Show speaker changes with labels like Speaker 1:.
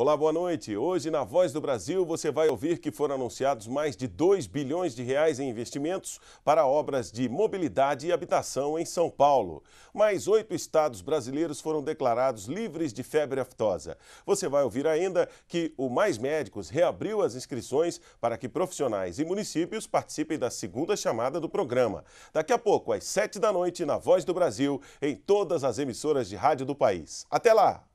Speaker 1: Olá, boa noite. Hoje na Voz do Brasil você vai ouvir que foram anunciados mais de 2 bilhões de reais em investimentos para obras de mobilidade e habitação em São Paulo. Mais oito estados brasileiros foram declarados livres de febre aftosa. Você vai ouvir ainda que o Mais Médicos reabriu as inscrições para que profissionais e municípios participem da segunda chamada do programa. Daqui a pouco, às sete da noite, na Voz do Brasil, em todas as emissoras de rádio do país. Até lá!